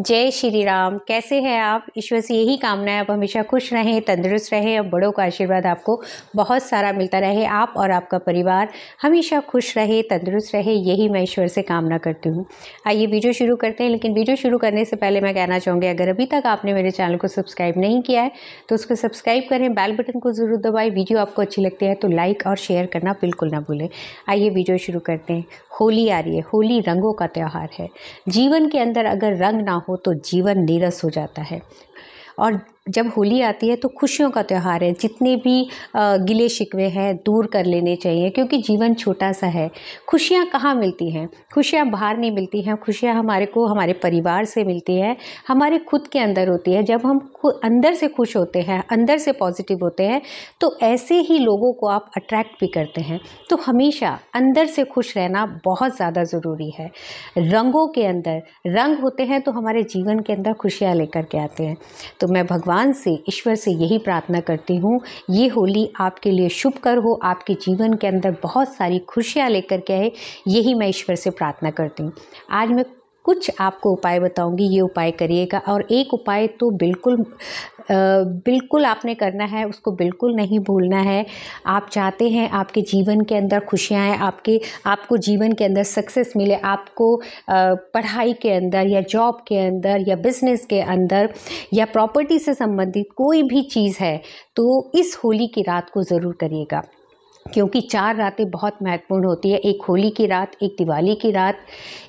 जय श्री राम कैसे हैं आप ईश्वर से यही कामना है आप हमेशा खुश रहें तंदुरुस्त रहें और बड़ों का आशीर्वाद आपको बहुत सारा मिलता रहे आप और आपका परिवार हमेशा खुश रहे तंदुरुस्त रहे यही मैं ईश्वर से कामना करती हूँ आइए वीडियो शुरू करते हैं लेकिन वीडियो शुरू करने से पहले मैं कहना चाहूँगी अगर अभी तक आपने मेरे चैनल को सब्सक्राइब नहीं किया है तो उसको सब्सक्राइब करें बैल बटन को ज़रूर दबाएँ वीडियो आपको अच्छी लगती है तो लाइक और शेयर करना बिल्कुल ना भूलें आइए वीडियो शुरू करते हैं होली आ रही है होली रंगों का त्यौहार है जीवन के अंदर अगर रंग ना हो तो जीवन नीरस हो जाता है और जब होली आती है तो खुशियों का त्यौहार है जितने भी गिले शिकवे हैं दूर कर लेने चाहिए क्योंकि जीवन छोटा सा है खुशियाँ कहाँ मिलती हैं खुशियाँ बाहर नहीं मिलती हैं खुशियाँ हमारे को हमारे परिवार से मिलती है हमारे खुद के अंदर होती है जब हम अंदर से खुश होते हैं अंदर से पॉजिटिव होते हैं तो ऐसे ही लोगों को आप अट्रैक्ट भी करते हैं तो हमेशा अंदर से खुश रहना बहुत ज़्यादा ज़रूरी है रंगों के अंदर रंग होते हैं तो हमारे जीवन के अंदर खुशियाँ लेकर के आते हैं तो मैं भगवान भगवान से ईश्वर से यही प्रार्थना करती हूँ ये होली आपके लिए शुभ कर हो आपके जीवन के अंदर बहुत सारी खुशियाँ लेकर के आए यही मैं ईश्वर से प्रार्थना करती हूँ आज मैं कुछ आपको उपाय बताऊंगी ये उपाय करिएगा और एक उपाय तो बिल्कुल बिल्कुल आपने करना है उसको बिल्कुल नहीं भूलना है आप चाहते हैं आपके जीवन के अंदर खुशियाँ आए आपके आपको जीवन के अंदर सक्सेस मिले आपको पढ़ाई के अंदर या जॉब के अंदर या बिजनेस के अंदर या प्रॉपर्टी से संबंधित कोई भी चीज़ है तो इस होली की रात को ज़रूर करिएगा क्योंकि चार रातें बहुत महत्वपूर्ण होती है एक होली की रात एक दिवाली की रात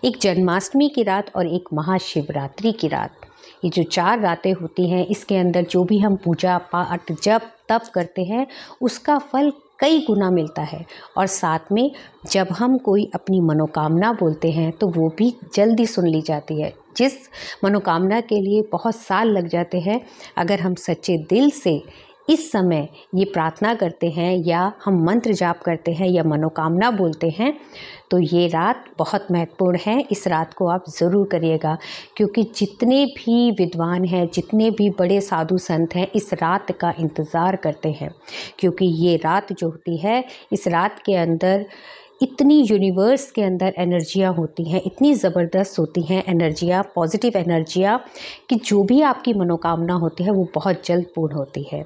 एक जन्माष्टमी की रात और एक महाशिवरात्रि की रात ये जो चार रातें होती हैं इसके अंदर जो भी हम पूजा पाठ जप तप करते हैं उसका फल कई गुना मिलता है और साथ में जब हम कोई अपनी मनोकामना बोलते हैं तो वो भी जल्दी सुन ली जाती है जिस मनोकामना के लिए बहुत साल लग जाते हैं अगर हम सच्चे दिल से इस समय ये प्रार्थना करते हैं या हम मंत्र जाप करते हैं या मनोकामना बोलते हैं तो ये रात बहुत महत्वपूर्ण है इस रात को आप ज़रूर करिएगा क्योंकि जितने भी विद्वान हैं जितने भी बड़े साधु संत हैं इस रात का इंतज़ार करते हैं क्योंकि ये रात जो होती है इस रात के अंदर इतनी यूनिवर्स के अंदर एनर्जियाँ होती हैं इतनी ज़बरदस्त होती हैं एनर्जियाँ पॉजिटिव एनर्जियाँ कि जो भी आपकी मनोकामना होती है वो बहुत जल्द पूर्ण होती है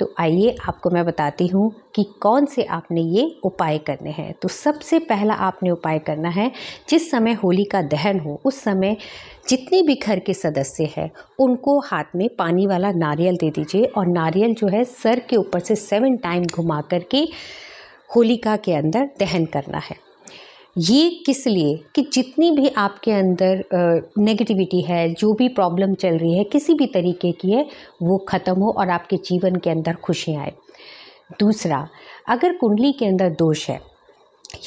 तो आइए आपको मैं बताती हूँ कि कौन से आपने ये उपाय करने हैं तो सबसे पहला आपने उपाय करना है जिस समय होली का दहन हो उस समय जितने भी घर के सदस्य हैं उनको हाथ में पानी वाला नारियल दे दीजिए और नारियल जो है सर के ऊपर से सेवन टाइम घुमा करके होलिका के अंदर दहन करना है ये किस लिए कि जितनी भी आपके अंदर नेगेटिविटी है जो भी प्रॉब्लम चल रही है किसी भी तरीके की है वो ख़त्म हो और आपके जीवन के अंदर खुशियाँ आए दूसरा अगर कुंडली के अंदर दोष है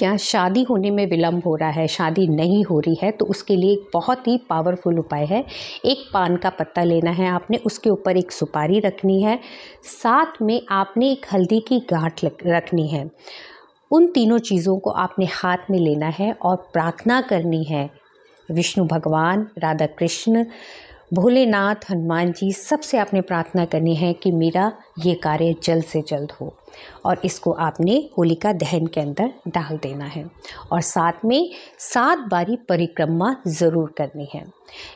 या शादी होने में विलम्ब हो रहा है शादी नहीं हो रही है तो उसके लिए एक बहुत ही पावरफुल उपाय है एक पान का पत्ता लेना है आपने उसके ऊपर एक सुपारी रखनी है साथ में आपने एक हल्दी की गांठ रखनी है उन तीनों चीज़ों को आपने हाथ में लेना है और प्रार्थना करनी है विष्णु भगवान राधा कृष्ण भोलेनाथ हनुमान जी सबसे आपने प्रार्थना करनी है कि मेरा ये कार्य जल्द से जल्द हो और इसको आपने होलिका दहन के अंदर डाल देना है और साथ में सात बारी परिक्रमा ज़रूर करनी है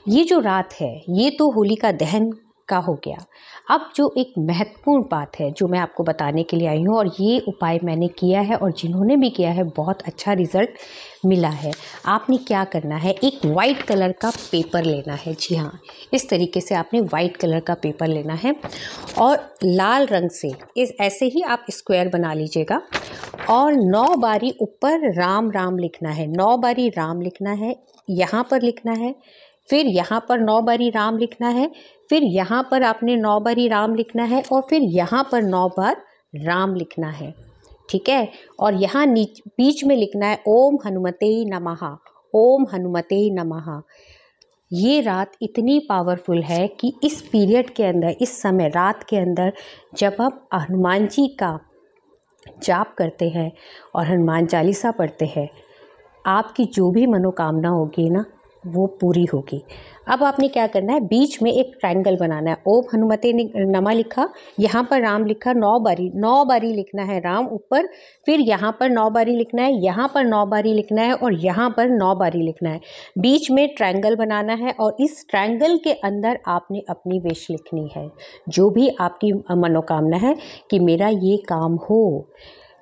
ये जो रात है ये तो होलिका दहन का हो गया अब जो एक महत्वपूर्ण बात है जो मैं आपको बताने के लिए आई हूँ और ये उपाय मैंने किया है और जिन्होंने भी किया है बहुत अच्छा रिजल्ट मिला है आपने क्या करना है एक वाइट कलर का पेपर लेना है जी हाँ इस तरीके से आपने वाइट कलर का पेपर लेना है और लाल रंग से इस ऐसे ही आप स्क्वायर बना लीजिएगा और नौ बारी ऊपर राम राम लिखना है नौ बारी राम लिखना है यहाँ पर लिखना है फिर यहाँ पर नौ बारी राम लिखना है फिर यहाँ पर आपने नौ बार ही राम लिखना है और फिर यहाँ पर नौ बार राम लिखना है ठीक है और यहाँ नीच बीच में लिखना है ओम हनुमते नमः ओम हनुमते नमः ये रात इतनी पावरफुल है कि इस पीरियड के अंदर इस समय रात के अंदर जब आप हनुमान जी का जाप करते हैं और हनुमान चालीसा पढ़ते हैं आपकी जो भी मनोकामना होगी ना वो पूरी होगी अब आपने क्या करना है बीच में एक ट्रायंगल बनाना है ओम हनुमते नमा लिखा यहाँ पर राम लिखा नौ बारी नौ बारी लिखना है राम ऊपर फिर यहाँ पर नौ बारी लिखना है यहाँ पर नौ बारी लिखना है और यहाँ पर नौ बारी लिखना है बीच में ट्रायंगल बनाना है और इस ट्रायंगल के अंदर आपने अपनी विश लिखनी है जो भी आपकी मनोकामना है कि मेरा ये काम हो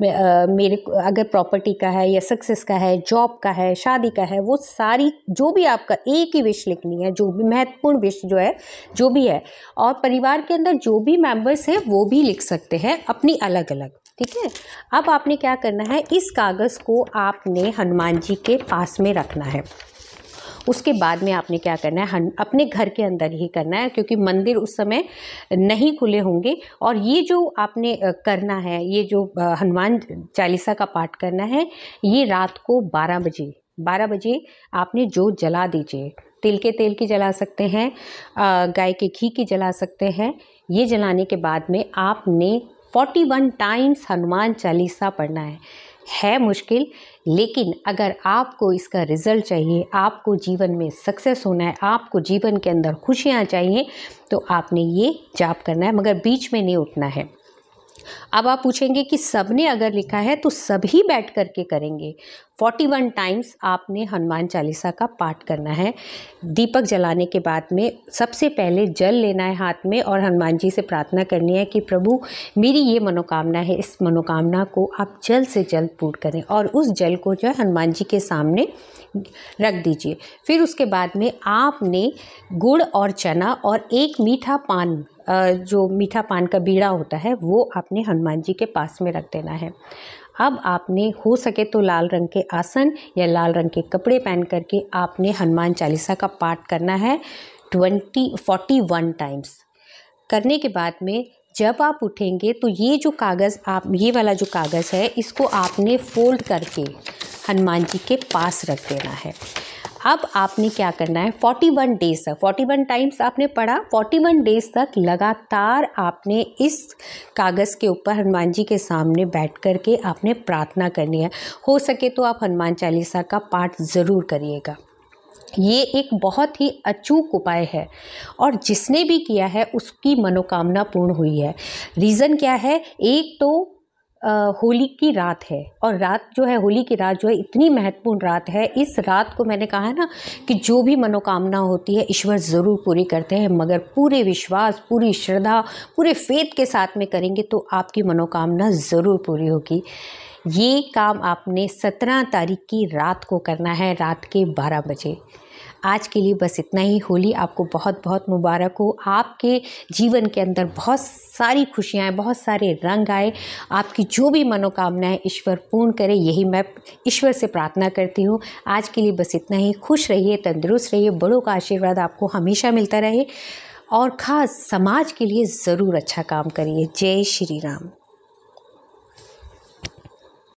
मेरे अगर प्रॉपर्टी का है या सक्सेस का है जॉब का है शादी का है वो सारी जो भी आपका एक ही विश लिखनी है जो भी महत्वपूर्ण विश जो है जो भी है और परिवार के अंदर जो भी मेम्बर्स हैं वो भी लिख सकते हैं अपनी अलग अलग ठीक है अब आपने क्या करना है इस कागज़ को आपने हनुमान जी के पास में रखना है उसके बाद में आपने क्या करना है अपने घर के अंदर ही करना है क्योंकि मंदिर उस समय नहीं खुले होंगे और ये जो आपने करना है ये जो हनुमान चालीसा का पाठ करना है ये रात को बारह बजे बारह बजे आपने जो जला दीजिए तिल के तेल की जला सकते हैं गाय के घी की जला सकते हैं ये जलाने के बाद में आपने 41 टाइम्स हनुमान चालीसा पढ़ना है है मुश्किल लेकिन अगर आपको इसका रिज़ल्ट चाहिए आपको जीवन में सक्सेस होना है आपको जीवन के अंदर खुशियाँ चाहिए तो आपने ये जाप करना है मगर बीच में नहीं उठना है अब आप पूछेंगे कि सबने अगर लिखा है तो सभी बैठ करके करेंगे फोर्टी वन टाइम्स आपने हनुमान चालीसा का पाठ करना है दीपक जलाने के बाद में सबसे पहले जल लेना है हाथ में और हनुमान जी से प्रार्थना करनी है कि प्रभु मेरी ये मनोकामना है इस मनोकामना को आप जल्द से जल्द पूर्ण करें और उस जल को जो है हनुमान जी के सामने रख दीजिए फिर उसके बाद में आपने गुड़ और चना और एक मीठा पान जो मीठा पान का बीड़ा होता है वो आपने हनुमान जी के पास में रख देना है अब आपने हो सके तो लाल रंग के आसन या लाल रंग के कपड़े पहन करके आपने हनुमान चालीसा का पाठ करना है ट्वेंटी फोर्टी वन टाइम्स करने के बाद में जब आप उठेंगे तो ये जो कागज़ आप ये वाला जो कागज़ है इसको आपने फोल्ड करके हनुमान जी के पास रख देना है अब आपने क्या करना है फोर्टी वन डेज तक फोर्टी वन टाइम्स आपने पढ़ा फोर्टी वन डेज तक लगातार आपने इस कागज़ के ऊपर हनुमान जी के सामने बैठ कर के आपने प्रार्थना करनी है हो सके तो आप हनुमान चालीसा का पाठ ज़रूर करिएगा ये एक बहुत ही अचूक उपाय है और जिसने भी किया है उसकी मनोकामना पूर्ण हुई है रीज़न क्या है एक तो होली की रात है और रात जो है होली की रात जो है इतनी महत्वपूर्ण रात है इस रात को मैंने कहा है ना कि जो भी मनोकामना होती है ईश्वर ज़रूर पूरी करते हैं मगर पूरे विश्वास पूरी श्रद्धा पूरे फेत के साथ में करेंगे तो आपकी मनोकामना ज़रूर पूरी होगी ये काम आपने सत्रह तारीख की रात को करना है रात के बारह बजे आज के लिए बस इतना ही होली आपको बहुत बहुत मुबारक हो आपके जीवन के अंदर बहुत सारी खुशियाँ आए बहुत सारे रंग आए आपकी जो भी मनोकामनाएं ईश्वर पूर्ण करे यही मैं ईश्वर से प्रार्थना करती हूँ आज के लिए बस इतना ही खुश रहिए तंदुरुस्त रहिए बड़ों का आशीर्वाद आपको हमेशा मिलता रहे और ख़ास समाज के लिए ज़रूर अच्छा काम करिए जय श्री राम